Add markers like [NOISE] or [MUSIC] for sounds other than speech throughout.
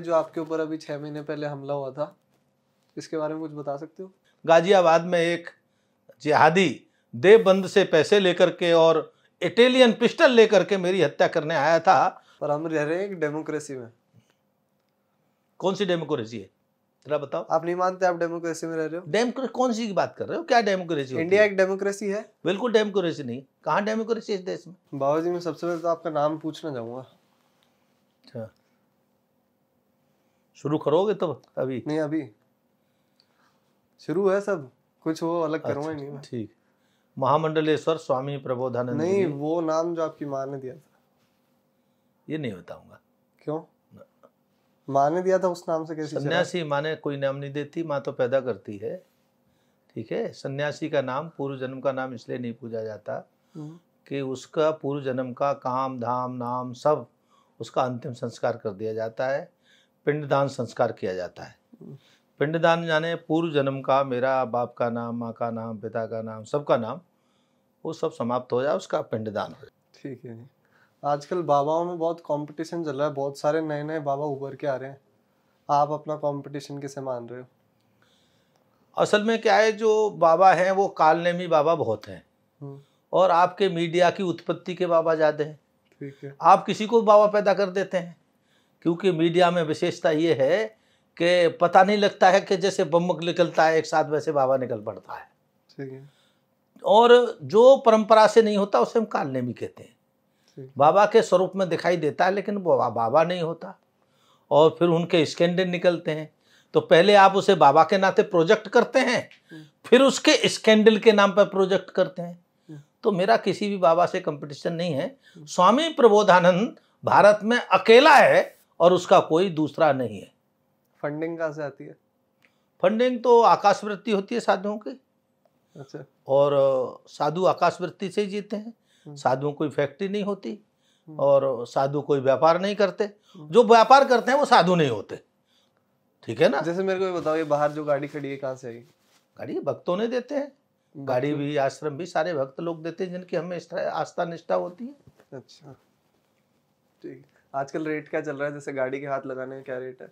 जो आपके ऊपर अभी छह महीने पहले हमला हुआ था इसके बारे में कुछ बता सकते हो गाजियाबाद में एक जिहादी देवबंद से पैसे लेकर के और इटेलियन पिस्टल लेकर के मेरी हत्या करने आया था पर हम रह रहे हैं एक डेमोक्रेसी में कौन सी डेमोक्रेसी है जरा बताओ आप नहीं मानते आप डेमोक्रेसी में रह रहे हो डेमोक्रेसी कौन सी की बात कर रहे हो क्या डेमोक्रेसी इंडिया एक डेमोक्रेसी है बिल्कुल डेमोक्रेसी नहीं कहाँ डेमोक्रेसी इस देश में बाबा जी मैं सबसे पहले तो आपका नाम पूछना चाहूंगा अच्छा शुरू करोगे तब अभी नहीं अभी शुरू है सब कुछ वो अलग अच्छा, करूंगा अच्छा, नहीं ठीक महामंडलेश्वर स्वामी प्रबोधन नहीं वो नाम जो आपकी माँ ने दिया था ये नहीं बताऊंगा क्यों माँ ने दिया था उस नाम से कैसे सन्यासी माँ ने कोई नाम नहीं देती माँ तो पैदा करती है ठीक है सन्यासी का नाम पूर्व जन्म का नाम इसलिए नहीं पूजा जाता हम्म। कि उसका पूर्व जन्म का काम धाम नाम सब उसका अंतिम संस्कार कर दिया जाता है पिंडदान संस्कार किया जाता है पिंडदान जाने पूर्व जन्म का मेरा बाप का नाम माँ का नाम पिता का नाम सबका नाम वो सब समाप्त हो जाए उसका पिंडदान हो जाए ठीक है आजकल बाबाओं में बहुत कंपटीशन चल रहा है बहुत सारे नए नए बाबा उभर के आ रहे हैं आप अपना कंपटीशन कैसे मान रहे हो असल में क्या है जो बाबा हैं वो कालनेमी बाबा बहुत हैं हम्म। और आपके मीडिया की उत्पत्ति के बाबा ज़्यादा हैं ठीक है आप किसी को बाबा पैदा कर देते हैं क्योंकि मीडिया में विशेषता ये है कि पता नहीं लगता है कि जैसे बम निकलता है एक साथ वैसे बाबा निकल पड़ता है ठीक है और जो परंपरा से नहीं होता उसे हम भी कहते हैं बाबा के स्वरूप में दिखाई देता है लेकिन बाबा बाबा नहीं होता और फिर उनके स्कैंडल निकलते हैं तो पहले आप उसे बाबा के नाते प्रोजेक्ट करते हैं हम्म। फिर उसके स्कैंडल के नाम पर प्रोजेक्ट करते हैं हम्म। तो मेरा किसी भी बाबा से कंपटीशन नहीं है हम्म। स्वामी प्रबोधानंद भारत में अकेला है और उसका कोई दूसरा नहीं है फंडिंग कहाँ से आती है फंडिंग तो आकाशवृत्ति होती है साधुओं की अच्छा और साधु आकाशवृत्ति से ही जीते हैं हम्म। साधुओं कोई फैक्ट्री नहीं होती हम्म। और साधु कोई व्यापार नहीं करते जो व्यापार करते हैं वो साधु नहीं होते ठीक है ना जैसे मेरे को बताओ ये बाहर जो गाड़ी खड़ी है कहाँ से आई गाड़ी भक्तों ने देते हैं गाड़ी भी आश्रम भी सारे भक्त लोग देते हैं जिनकी हमें आस्था निष्ठा होती है अच्छा ठीक आजकल रेट क्या चल रहा है जैसे गाड़ी के हाथ लगाने का क्या रेट है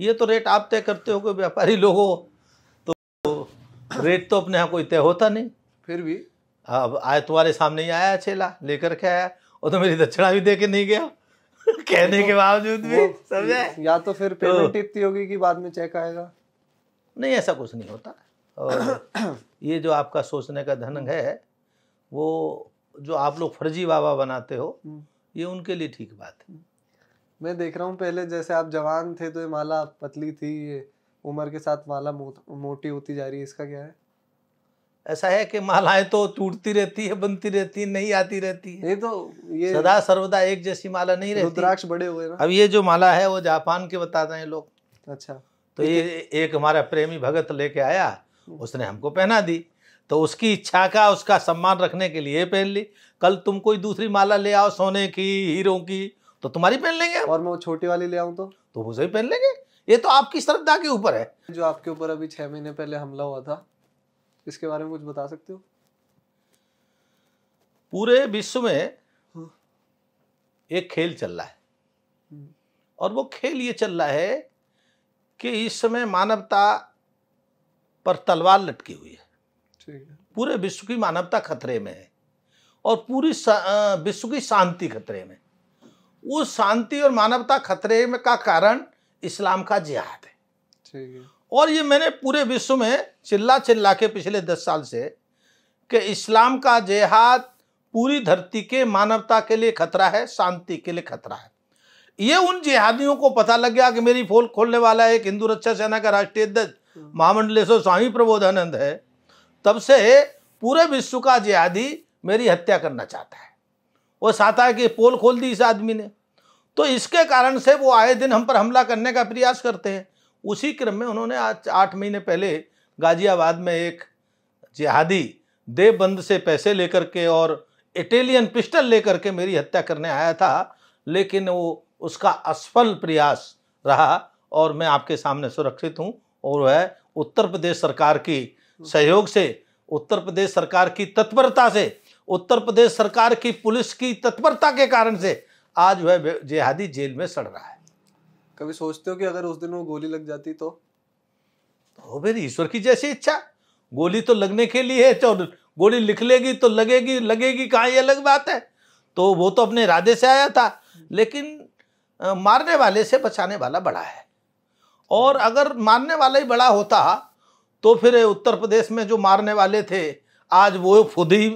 ये तो रेट आप तय करते हो व्यापारी लोग तो रेट तो अपने यहाँ कोई तय होता नहीं फिर भी हाँ, अब आए तुम्हारे सामने ही आया चेला लेकर के आया और तो मेरी दक्षिणा भी दे के नहीं गया [LAUGHS] कहने तो, के बावजूद भी समझे या तो फिर पेमेंट तो, इतनी होगी कि बाद में चेक आएगा नहीं ऐसा कुछ नहीं होता और ये जो आपका सोचने का धन है वो जो आप लोग फर्जी बाबा बनाते हो हम्म। ये उनके लिए ठीक बात है मैं देख रहा हूँ पहले जैसे आप जवान थे तो ये माला पतली थी ये उम्र के साथ माला मो, मोटी होती जा रही है इसका क्या है ऐसा है कि मालाएं तो टूटती रहती है बनती रहती है नहीं आती रहती है ये तो ये सदा सर्वदा एक जैसी माला नहीं रहती रुद्राक्ष बड़े हुए ना अब ये जो माला है वो जापान के बता रहे हैं लोग अच्छा तो ये एक हमारा प्रेमी भगत लेके आया उसने हमको पहना दी तो उसकी इच्छा का उसका सम्मान रखने के लिए पहन ली कल तुम कोई दूसरी माला ले आओ सोने की हीरों की तो तुम्हारी पहन लेंगे और मैं वो छोटी वाली ले आऊँ तो तो उसे भी पहन लेंगे ये तो आपकी श्रद्धा के ऊपर है जो आपके ऊपर अभी छह महीने पहले हमला हुआ था इसके बारे में कुछ बता सकते हो पूरे विश्व में हाँ। एक खेल चल रहा है हम्म। और वो खेल ये चल रहा है कि इस समय मानवता पर तलवार लटकी हुई है पूरे विश्व की मानवता खतरे में है और पूरी विश्व की शांति खतरे में उस शांति और मानवता खतरे में का कारण इस्लाम का जिहाद है ठीक है और ये मैंने पूरे विश्व में चिल्ला चिल्ला के पिछले दस साल से कि इस्लाम का जिहाद पूरी धरती के मानवता के लिए खतरा है शांति के लिए खतरा है ये उन जिहादियों को पता लग गया कि मेरी फोल खोलने वाला एक हिंदू रक्षा सेना का राष्ट्रीय अध्यक्ष हाँ। महामंडलेश्वर स्वामी प्रबोधानंद है तब से पूरे विश्व का जिहादी मेरी हत्या करना चाहता है वो चाहता है कि पोल खोल दी इस आदमी ने तो इसके कारण से वो आए दिन हम पर हमला करने का प्रयास करते हैं उसी क्रम में उन्होंने आज आठ महीने पहले गाजियाबाद में एक जिहादी देवबंद से पैसे लेकर के और इटेलियन पिस्टल लेकर के मेरी हत्या करने आया था लेकिन वो उसका असफल प्रयास रहा और मैं आपके सामने सुरक्षित हूँ और वह उत्तर प्रदेश सरकार की सहयोग से उत्तर प्रदेश सरकार की तत्परता से उत्तर प्रदेश सरकार की पुलिस की तत्परता के कारण से आज वह जेहादी जेल में सड़ रहा है कभी सोचते हो कि अगर उस दिन वो गोली लग जाती तो हो तो मेरी ईश्वर की जैसी इच्छा गोली तो लगने के लिए है तो गोली लिख लेगी तो लगेगी लगेगी कहाँ ये अलग बात है तो वो तो अपने इरादे से आया था लेकिन आ, मारने वाले से बचाने वाला बड़ा है और अगर मारने वाला ही बड़ा होता तो फिर उत्तर प्रदेश में जो मारने वाले थे आज वो खुद ही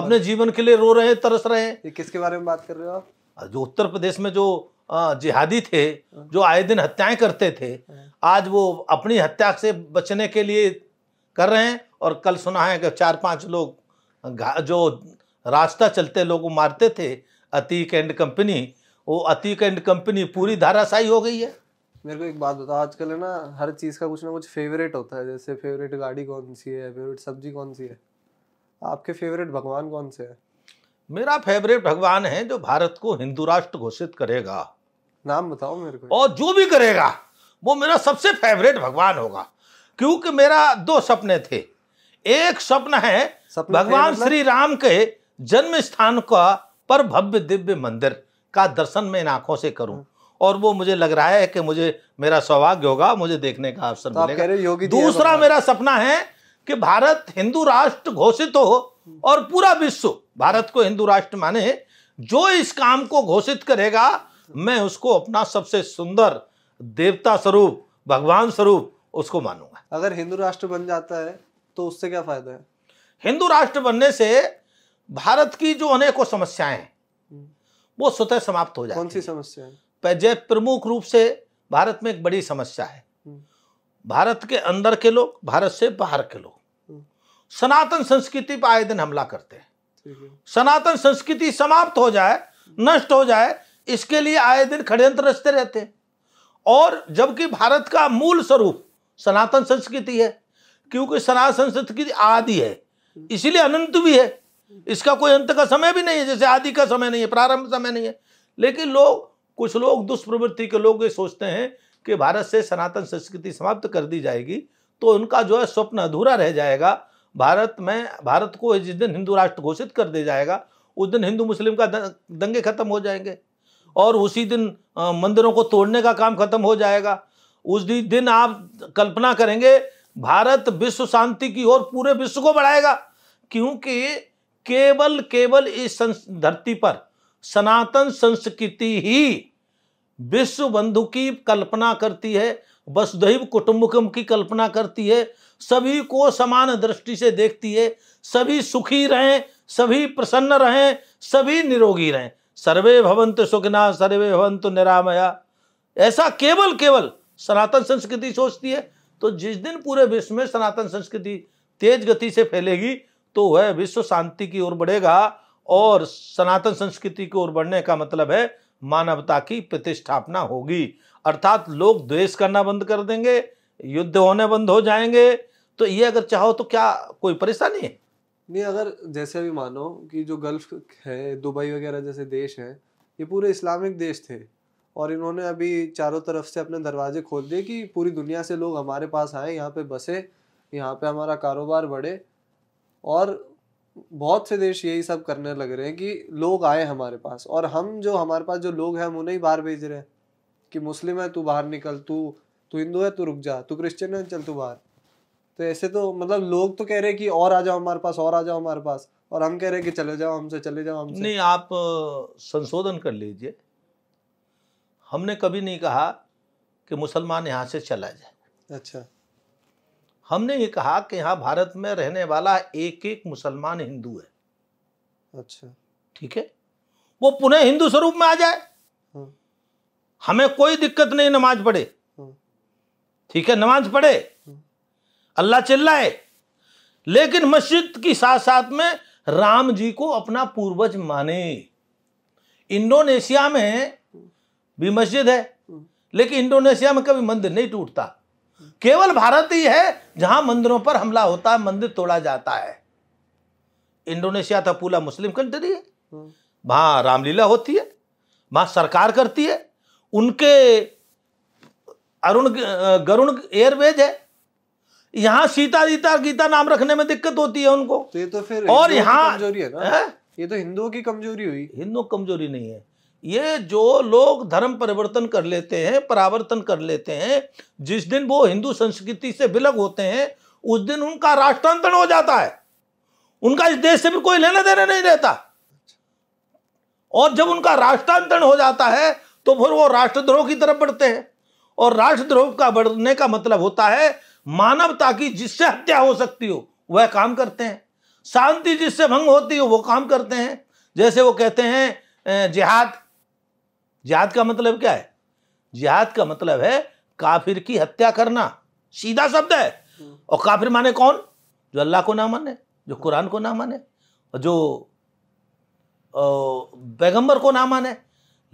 अपने जीवन के लिए रो रहे हैं तरस रहे ये किसके बारे में बात कर रहे हो आप जो उत्तर प्रदेश में जो जिहादी थे हाँ। जो आए दिन हत्याएं करते थे हाँ। आज वो अपनी हत्या से बचने के लिए कर रहे हैं और कल सुना है कि चार पांच लोग जो रास्ता चलते लोग मारते थे अतीक एंड कंपनी वो अतीक एंड कंपनी पूरी धाराशाही हो गई है मेरे को एक बात बताओ आजकल है ना हर चीज़ का कुछ ना कुछ फेवरेट होता है जैसे फेवरेट गाड़ी कौन सी है फेवरेट सब्जी कौन सी है आपके फेवरेट भगवान कौन से है मेरा फेवरेट भगवान है जो भारत को हिंदू राष्ट्र घोषित करेगा नाम बताओ मेरे को और जो भी करेगा वो मेरा सबसे फेवरेट भगवान होगा क्योंकि मेरा दो सपने थे एक स्वप्न है भगवान मतलब? श्री राम के जन्म स्थान का पर भव्य दिव्य मंदिर का दर्शन मैं इन आंखों से करूं और वो मुझे लग रहा है कि मुझे मेरा सौभाग्य होगा मुझे देखने का अवसर तो मिलेगा दूसरा मेरा सपना है कि भारत हिंदू राष्ट्र घोषित हो और पूरा विश्व भारत को हिंदू राष्ट्र माने जो इस काम को घोषित करेगा मैं उसको अपना सबसे सुंदर देवता स्वरूप भगवान स्वरूप उसको मानूंगा अगर हिंदू राष्ट्र बन जाता है तो उससे क्या फायदा है हिंदू राष्ट्र बनने से भारत की जो अनेकों समस्याएं हैं हम्म। वो स्वतः समाप्त हो जाए कौन सी समस्या है पेजैप प्रमुख रूप से भारत में एक बड़ी समस्या है हम्म। भारत के अंदर के लोग भारत से बाहर के लोग हम्म। सनातन संस्कृति पर आए दिन हमला करते हैं सनातन संस्कृति समाप्त हो जाए नष्ट हो जाए इसके लिए आए दिन खड़यंत्र रचते रहते हैं और जबकि भारत का मूल स्वरूप सनातन संस्कृति है क्योंकि सनातन संस्कृति आदि है इसीलिए अनंत भी है इसका कोई अंत का समय भी नहीं है जैसे आदि का समय नहीं है प्रारंभ समय नहीं है लेकिन लोग कुछ लोग दुष्प्रवृत्ति के लोग ये सोचते हैं कि भारत से सनातन संस्कृति समाप्त कर दी जाएगी तो उनका जो है स्वप्न अधूरा रह जाएगा भारत में भारत को जिस दिन हिंदू राष्ट्र घोषित कर दिया जाएगा उस दिन हिंदू मुस्लिम का दंगे खत्म हो जाएंगे और उसी दिन मंदिरों को तोड़ने का काम खत्म हो जाएगा उस दिन आप कल्पना करेंगे भारत विश्व शांति की ओर पूरे विश्व को बढ़ाएगा क्योंकि केवल केवल इस धरती पर सनातन संस्कृति ही विश्व बंधु की कल्पना करती है वसुधैव कुटुंबकम की कल्पना करती है सभी को समान दृष्टि से देखती है सभी सुखी रहें सभी प्रसन्न रहें सभी निरोगी रहें सर्वे भवंत सुखना सर्वे भवंत निरामया ऐसा केवल केवल सनातन संस्कृति सोचती है तो जिस दिन पूरे विश्व में सनातन संस्कृति तेज गति से फैलेगी तो वह विश्व शांति की ओर बढ़ेगा और सनातन संस्कृति की ओर बढ़ने का मतलब है मानवता की प्रतिष्ठापना होगी अर्थात लोग द्वेष करना बंद कर देंगे युद्ध होने बंद हो जाएंगे तो ये अगर चाहो तो क्या कोई परेशानी है नहीं अगर जैसे अभी मानो कि जो गल्फ है दुबई वगैरह जैसे देश हैं ये पूरे इस्लामिक देश थे और इन्होंने अभी चारों तरफ से अपने दरवाजे खोल दिए कि पूरी दुनिया से लोग हमारे पास आए यहाँ पे बसे यहाँ पे हमारा कारोबार बढ़े और बहुत से देश यही सब करने लग रहे हैं कि लोग आए हमारे पास और हम जो हमारे पास जो लोग हैं हम उन्हें ही बाहर भेज रहे हैं कि मुस्लिम है तू बाहर निकल तू तू हिंदू है तू रुक जा तू क्रिश्चियन है चल तू बाहर तो ऐसे तो मतलब लोग तो कह रहे हैं कि और आ जाओ हमारे पास और आ जाओ हमारे पास और हम कह रहे हैं कि चले जाओ हमसे चले जाओ हमसे नहीं आप संशोधन कर लीजिए हमने कभी नहीं कहा कि मुसलमान यहाँ से चला जाए अच्छा हमने ये कहा कि यहाँ भारत में रहने वाला एक एक मुसलमान हिंदू है अच्छा ठीक है वो पुनः हिंदू स्वरूप में आ जाए हाँ। हमें कोई दिक्कत नहीं नमाज पढ़े हाँ। ठीक है नमाज पढ़े हाँ। अल्लाह चिल्लाए लेकिन मस्जिद की साथ साथ में राम जी को अपना पूर्वज माने इंडोनेशिया में भी मस्जिद है लेकिन इंडोनेशिया में कभी मंदिर नहीं टूटता केवल भारत ही है जहां मंदिरों पर हमला होता है मंदिर तोड़ा जाता है इंडोनेशिया था पूरा मुस्लिम कंट्री है वहां रामलीला होती है वहां सरकार करती है उनके अरुण गरुण एयरवेज है यहाँ सीता रीता गीता नाम रखने में दिक्कत होती है उनको तो ये तो फिर और यहाँ कमजोरी है ना है? ये तो हिंदुओं की कमजोरी हुई हिंदुओं कमजोरी नहीं है ये जो लोग धर्म परिवर्तन कर लेते हैं परावर्तन कर लेते हैं जिस दिन वो हिंदू संस्कृति से विलग होते हैं उस दिन उनका राष्ट्रांतरण हो जाता है उनका इस देश से भी कोई लेना देना नहीं रहता और जब उनका राष्ट्रांतरण हो जाता है तो फिर वो राष्ट्रद्रोह की तरफ बढ़ते हैं और राष्ट्रद्रोह का बढ़ने का मतलब होता है मानवता की जिससे हत्या हो सकती हो वह काम करते हैं शांति जिससे भंग होती हो वो काम करते हैं जैसे वो कहते हैं जिहाद जिहाद का मतलब क्या है जिहाद का मतलब है काफिर की हत्या करना सीधा शब्द है और काफिर माने कौन जो अल्लाह को ना माने जो कुरान को ना माने और जो पैगंबर को ना माने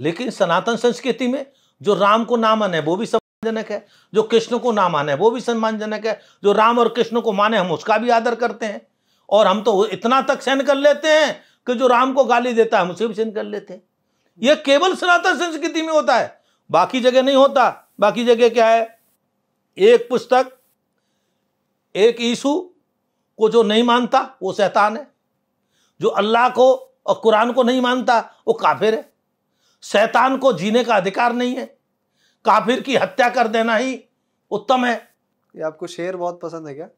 लेकिन सनातन संस्कृति में जो राम को ना माने वो भी सम्मानजनक है जो कृष्ण को ना माने वो भी सम्मानजनक है जो राम और कृष्ण को माने हम उसका भी आदर करते हैं और हम तो इतना तक सहन कर लेते हैं कि जो राम को गाली देता है हम उसे भी सहन कर लेते हैं यह केवल सनातन संस्कृति में होता है बाकी जगह नहीं होता बाकी जगह क्या है एक पुस्तक एक ईशु को जो नहीं मानता वो शैतान है जो अल्लाह को और कुरान को नहीं मानता वो काफिर है शैतान को जीने का अधिकार नहीं है काफिर की हत्या कर देना ही उत्तम है ये आपको शेर बहुत पसंद है क्या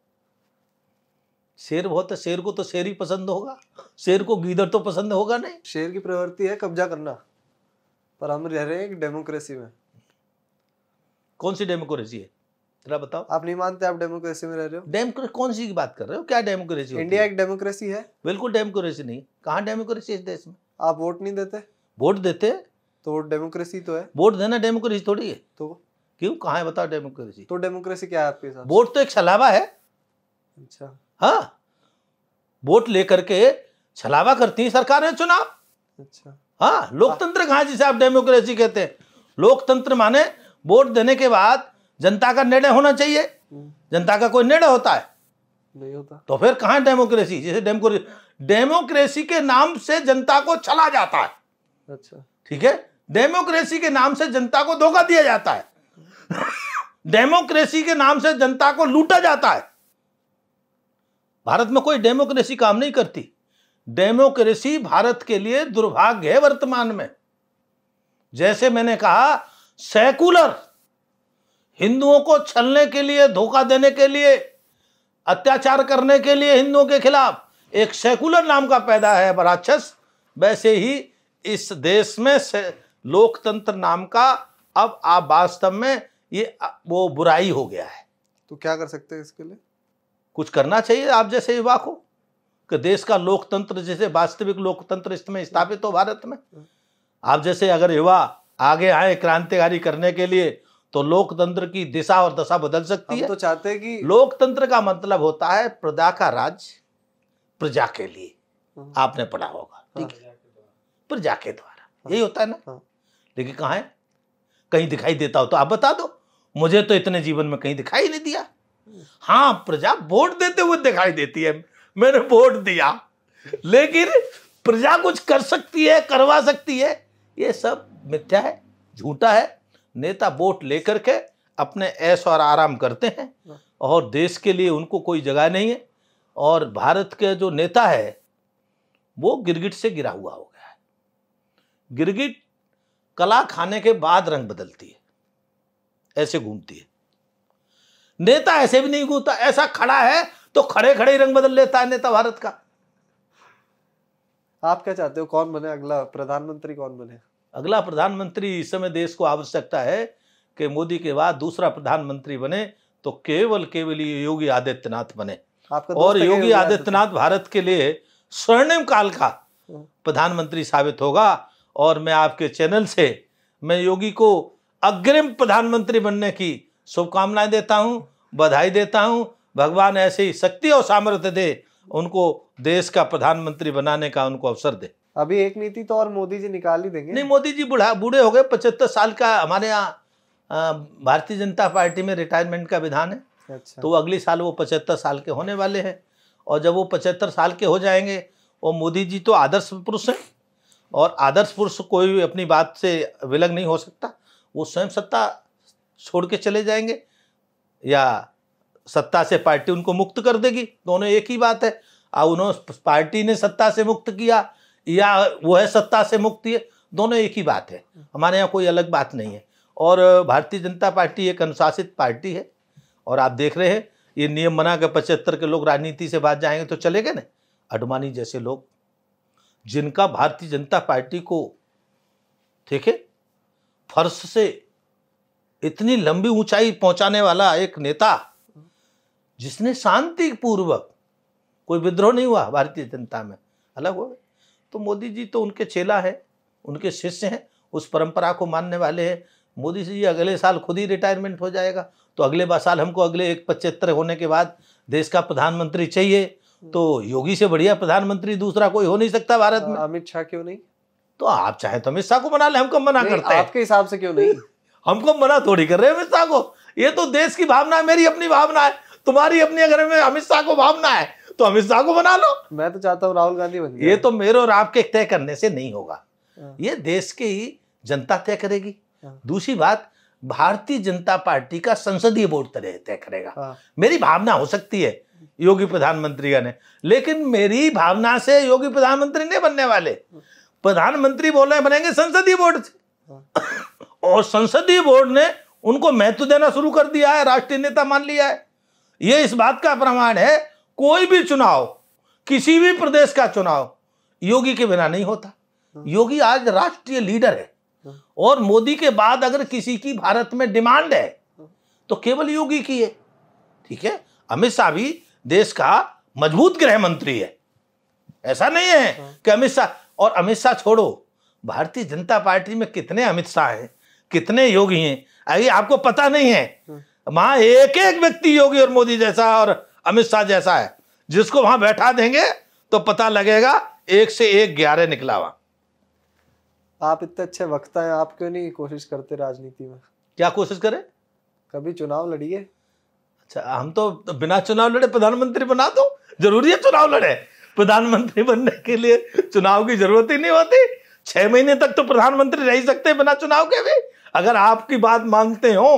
शेर बहुत है शेर को तो शेर ही पसंद होगा शेर को गीदर तो पसंद होगा नहीं शेर की प्रवृत्ति है कब्जा करना पर हम रह रहे हैं एक डेमोक्रेसी में कौन सी डेमोक्रेसी है जरा बताओ आप नहीं मानते आप डेमोक्रेसी में रह रहे हो डेमोक्रेसी कौन सी की बात कर रहे हो क्या डेमोक्रेसी इंडिया एक डेमोक्रेसी है बिल्कुल डेमोक्रेसी नहीं कहाँ डेमोक्रेसी इस देश में आप वोट नहीं देते वोट देते तो वोट डेमोक्रेसी तो है वोट देना डेमोक्रेसी थोड़ी है तो क्यों कहाँ है बताओ डेमोक्रेसी तो डेमोक्रेसी क्या है आपके साथ वोट तो एक छलावा है अच्छा हाँ वोट लेकर के छलावा करती है सरकार ने चुनाव अच्छा हाँ लोकतंत्र कहा जिसे आप डेमोक्रेसी कहते हैं लोकतंत्र माने वोट देने के बाद जनता का निर्णय होना चाहिए जनता का कोई निर्णय होता है नहीं होता तो फिर कहा डेमोक्रेसी जैसे डेमोक्रेसी डेमोक्रेसी के नाम से जनता को छला जाता है अच्छा ठीक है डेमोक्रेसी के नाम से जनता को धोखा दिया जाता है डेमोक्रेसी के नाम से जनता को लूटा जाता है भारत में कोई डेमोक्रेसी काम नहीं करती डेमोक्रेसी भारत के लिए दुर्भाग्य है वर्तमान में जैसे मैंने कहा सेकुलर हिंदुओं को छलने के लिए धोखा देने के लिए अत्याचार करने के लिए हिंदुओं के खिलाफ एक सेकुलर नाम का पैदा है बराक्षस वैसे ही इस देश में से लोकतंत्र नाम का अब आप वास्तव में ये वो बुराई हो गया है तो क्या कर सकते हैं इसके लिए कुछ करना चाहिए आप जैसे युवा को कि देश का लोकतंत्र जैसे वास्तविक लोकतंत्र इसमें स्थापित हो भारत में आप जैसे अगर युवा आगे आए क्रांतिकारी करने के लिए तो लोकतंत्र की दिशा और दशा बदल सकती है तो चाहते हैं कि लोकतंत्र का मतलब होता है प्रजा का राज प्रजा के लिए हाँ। आपने पढ़ा होगा ठीक है प्रजा के द्वारा यही हाँ। होता है ना हाँ। लेकिन कहा है कहीं दिखाई देता हो तो आप बता दो मुझे तो इतने जीवन में कहीं दिखाई नहीं दिया हाँ प्रजा वोट देते हुए दिखाई देती है मैंने वोट दिया लेकिन प्रजा कुछ कर सकती है करवा सकती है ये सब मिथ्या है झूठा है नेता वोट लेकर के अपने ऐश और आराम करते हैं और देश के लिए उनको कोई जगह नहीं है और भारत के जो नेता है वो गिरगिट से गिरा हुआ हो गया है गिरगिट कला खाने के बाद रंग बदलती है ऐसे घूमती है नेता ऐसे भी नहीं घूमता ऐसा खड़ा है तो खड़े खड़े ही रंग बदल लेता है नेता भारत का आप क्या चाहते हो कौन बने अगला प्रधानमंत्री कौन बने अगला प्रधानमंत्री इस समय देश को आवश्यकता है कि मोदी के बाद दूसरा प्रधानमंत्री बने तो केवल केवल ये योगी आदित्यनाथ बने आपका और योगी आदित्यनाथ भारत के लिए स्वर्णिम काल का हम्म। प्रधानमंत्री साबित होगा और मैं आपके चैनल से मैं योगी को अग्रिम प्रधानमंत्री बनने की शुभकामनाएं देता हूं बधाई देता हूं भगवान ऐसे ही शक्ति और सामर्थ्य दे उनको देश का प्रधानमंत्री बनाने का उनको अवसर दे अभी एक नीति तो और मोदी जी निकाल ही देंगे नहीं मोदी जी बुढ़ा बूढ़े हो गए पचहत्तर साल का हमारे यहाँ भारतीय जनता पार्टी में रिटायरमेंट का विधान है अच्छा। तो अगले साल वो पचहत्तर साल के होने वाले हैं और जब वो पचहत्तर साल के हो जाएंगे वो मोदी जी तो आदर्श पुरुष हैं और आदर्श पुरुष कोई भी अपनी बात से विलग नहीं हो सकता वो स्वयं सत्ता छोड़ के चले जाएंगे या सत्ता से पार्टी उनको मुक्त कर देगी दोनों एक ही बात है और उन्होंने पार्टी ने सत्ता से मुक्त किया या वो है सत्ता से मुक्ति है दोनों एक ही बात है हमारे यहाँ कोई अलग बात नहीं है और भारतीय जनता पार्टी एक अनुशासित पार्टी है और आप देख रहे हैं ये नियम बना के पचहत्तर के लोग राजनीति से बात जाएंगे तो चले गए ना अडवाणी जैसे लोग जिनका भारतीय जनता पार्टी को ठीक है फर्श से इतनी लंबी ऊंचाई पहुंचाने वाला एक नेता जिसने शांति पूर्वक कोई विद्रोह नहीं हुआ भारतीय जनता में अलग हो गए तो मोदी जी तो उनके चेला है उनके शिष्य हैं उस परंपरा को मानने वाले हैं मोदी जी अगले साल खुद ही रिटायरमेंट हो जाएगा तो अगले साल हमको अगले एक पचहत्तर होने के बाद देश का प्रधानमंत्री चाहिए तो योगी से बढ़िया प्रधानमंत्री दूसरा कोई हो नहीं सकता भारत में अमित शाह क्यों नहीं तो आप चाहे तो अमित शाह को मना ले हमको मना करते हैं आपके हिसाब से क्यों नहीं [LAUGHS] हमको मना थोड़ी कर रहे हैं अमित शाह को ये तो देश की भावना है मेरी अपनी भावना है तुम्हारी अपनी अगर में अमित शाह को भावना है तो अमित शाह को बना लो मैं तो चाहता हूँ राहुल गांधी बन ये तो मेरे और आपके तय करने से नहीं होगा हाँ। ये देश की जनता तय करेगी हाँ। दूसरी बात भारतीय जनता पार्टी का संसदीय बोर्ड तय करेगा हाँ। मेरी भावना हो सकती है योगी प्रधानमंत्री का ने लेकिन मेरी भावना से योगी प्रधानमंत्री नहीं बनने वाले प्रधानमंत्री बोले बनेंगे संसदीय बोर्ड से और संसदीय बोर्ड ने उनको महत्व देना शुरू कर दिया है राष्ट्रीय नेता मान लिया है ये इस बात का प्रमाण है कोई भी चुनाव किसी भी प्रदेश का चुनाव योगी के बिना नहीं होता योगी आज राष्ट्रीय लीडर है और मोदी के बाद अगर किसी की भारत में डिमांड है तो केवल योगी की है ठीक है अमित शाह भी देश का मजबूत गृह मंत्री है ऐसा नहीं है कि अमित शाह और अमित शाह छोड़ो भारतीय जनता पार्टी में कितने अमित शाह हैं कितने योगी हैं आइए आपको पता नहीं है वहां एक एक व्यक्ति योगी और मोदी जैसा और अमित शाह जैसा है जिसको वहां बैठा देंगे तो पता लगेगा एक से एक ग्यारह निकला वहां आप इतने अच्छे वक्ता हैं आप क्यों नहीं कोशिश करते राजनीति में क्या कोशिश करें कभी चुनाव लड़िए अच्छा हम तो बिना चुनाव लड़े प्रधानमंत्री बना दो जरूरी है चुनाव लड़े प्रधानमंत्री बनने के लिए चुनाव की जरूरत ही नहीं होती छह महीने तक तो प्रधानमंत्री रह सकते बिना चुनाव के भी अगर आपकी बात मांगते हो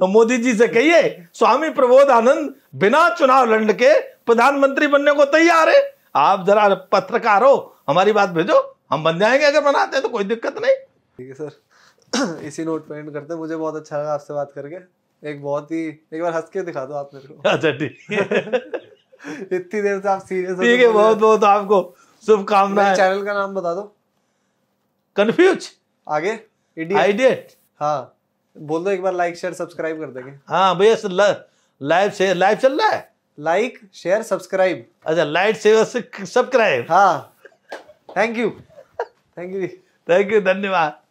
तो मोदी जी से कहिए स्वामी प्रबोध आनंद बिना चुनाव लड़ के प्रधानमंत्री बनने को तैयार है आप जरा पत्रकार हो हमारी बात भेजो हम बन जाएंगे अगर बनाते हैं तो कोई दिक्कत नहीं ठीक है सर [CLEARS THROAT] इसी नोट पेंट करते मुझे बहुत अच्छा लगा आपसे बात करके एक बहुत ही एक बार हंस के दिखा दो आप मेरे को [LAUGHS] अच्छा ठीक [LAUGHS] इतनी देर से आप सीरियस ठीक तो है बहुत बहुत आपको शुभकामनाएं चैनल का नाम बता दो कन्फ्यूज आगे इडियट हाँ बोल दो एक बार लाइक शेयर सब्सक्राइब कर देंगे हाँ भैया लाइव शेयर लाइव चल रहा है लाइक शेयर सब्सक्राइब अच्छा लाइक शेयर सब्सक्राइब हाँ thank you thank you thank you धन्यवाद